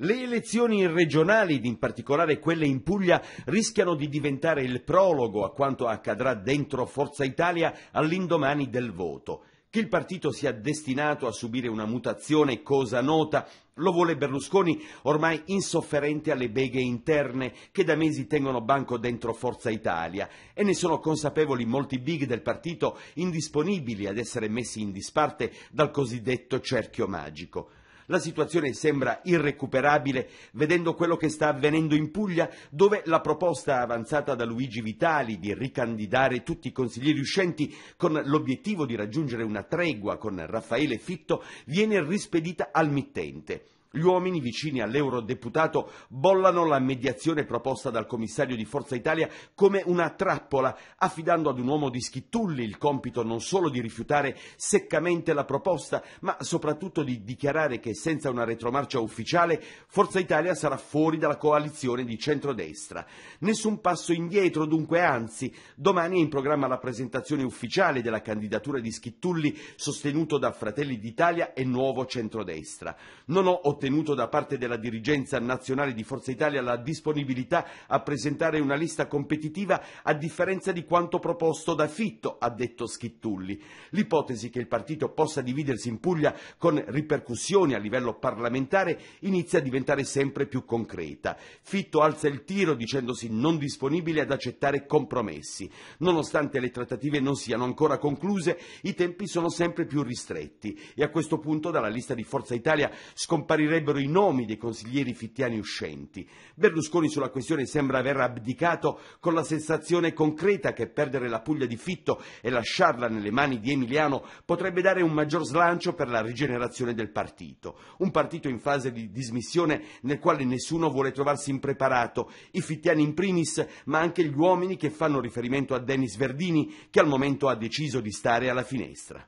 Le elezioni regionali, ed in particolare quelle in Puglia, rischiano di diventare il prologo a quanto accadrà dentro Forza Italia all'indomani del voto. Che il partito sia destinato a subire una mutazione, cosa nota, lo vuole Berlusconi, ormai insofferente alle beghe interne che da mesi tengono banco dentro Forza Italia e ne sono consapevoli molti big del partito indisponibili ad essere messi in disparte dal cosiddetto cerchio magico. La situazione sembra irrecuperabile vedendo quello che sta avvenendo in Puglia, dove la proposta avanzata da Luigi Vitali di ricandidare tutti i consiglieri uscenti con l'obiettivo di raggiungere una tregua con Raffaele Fitto viene rispedita al mittente. Gli uomini vicini all'eurodeputato bollano la mediazione proposta dal commissario di Forza Italia come una trappola, affidando ad un uomo di Schittulli il compito non solo di rifiutare seccamente la proposta, ma soprattutto di dichiarare che senza una retromarcia ufficiale Forza Italia sarà fuori dalla coalizione di centrodestra. Nessun passo indietro, dunque anzi, domani è in programma la presentazione ufficiale della candidatura di Schittulli sostenuto da Fratelli d'Italia e Nuovo Centrodestra. Non ho ottenuto da parte della dirigenza nazionale di Forza Italia la disponibilità a presentare una lista competitiva a differenza di quanto proposto da Fitto, ha detto Schittulli. L'ipotesi che il partito possa dividersi in Puglia con ripercussioni a livello parlamentare inizia a diventare sempre più concreta. Fitto alza il tiro dicendosi non disponibile ad accettare compromessi. Nonostante le trattative non siano ancora concluse, i tempi sono sempre più ristretti e a questo punto dalla lista di Forza Italia scompariranno scomparirebbero i nomi dei consiglieri fittiani uscenti. Berlusconi sulla questione sembra aver abdicato con la sensazione concreta che perdere la Puglia di Fitto e lasciarla nelle mani di Emiliano potrebbe dare un maggior slancio per la rigenerazione del partito. Un partito in fase di dismissione nel quale nessuno vuole trovarsi impreparato, i fittiani in primis, ma anche gli uomini che fanno riferimento a Denis Verdini, che al momento ha deciso di stare alla finestra.